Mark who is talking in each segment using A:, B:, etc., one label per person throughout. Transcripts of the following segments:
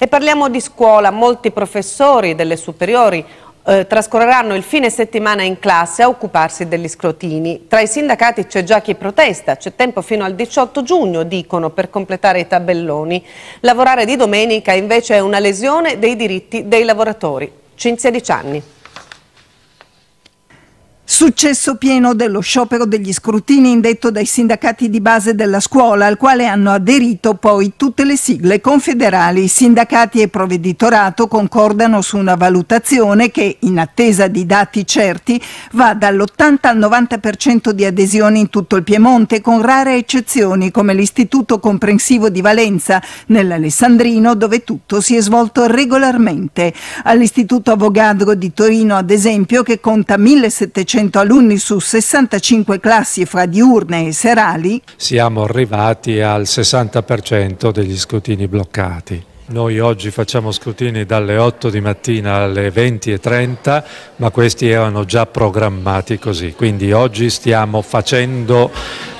A: E parliamo di scuola, molti professori delle superiori eh, trascorreranno il fine settimana in classe a occuparsi degli scrotini. Tra i sindacati c'è già chi protesta, c'è tempo fino al 18 giugno, dicono, per completare i tabelloni. Lavorare di domenica invece è una lesione dei diritti dei lavoratori. Cinzia Dicianni.
B: Successo pieno dello sciopero degli scrutini indetto dai sindacati di base della scuola, al quale hanno aderito poi tutte le sigle confederali. Sindacati e provveditorato concordano su una valutazione che, in attesa di dati certi, va dall'80 al 90% di adesioni in tutto il Piemonte, con rare eccezioni come l'Istituto Comprensivo di Valenza, nell'Alessandrino, dove tutto si è svolto regolarmente. All'Istituto Avogadro di Torino, ad esempio, che conta 1700 100 alunni su 65 classi fra diurne e serali.
C: Siamo arrivati al 60% degli scrutini bloccati. Noi oggi facciamo scrutini dalle 8 di mattina alle 20.30, ma questi erano già programmati così, quindi oggi stiamo facendo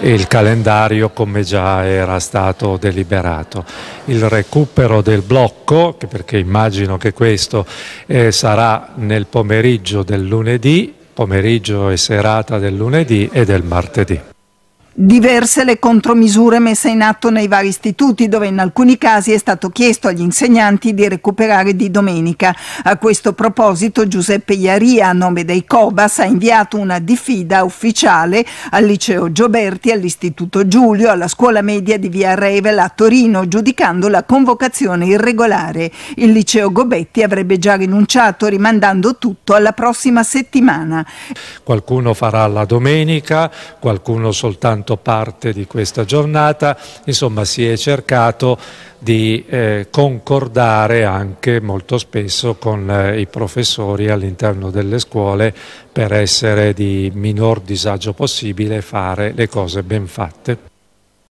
C: il calendario come già era stato deliberato. Il recupero del blocco, perché immagino che questo eh, sarà nel pomeriggio del lunedì, pomeriggio e serata del lunedì e del martedì
B: diverse le contromisure messe in atto nei vari istituti, dove in alcuni casi è stato chiesto agli insegnanti di recuperare di domenica. A questo proposito Giuseppe Iaria, a nome dei COBAS, ha inviato una diffida ufficiale al liceo Gioberti, all'istituto Giulio, alla scuola media di via Revel a Torino, giudicando la convocazione irregolare. Il liceo Gobetti avrebbe già rinunciato, rimandando tutto alla prossima settimana.
C: Qualcuno farà la domenica, qualcuno soltanto fatto parte di questa giornata, insomma si è cercato di eh, concordare anche molto spesso con eh, i professori all'interno delle scuole per essere di minor disagio possibile e fare le cose ben fatte.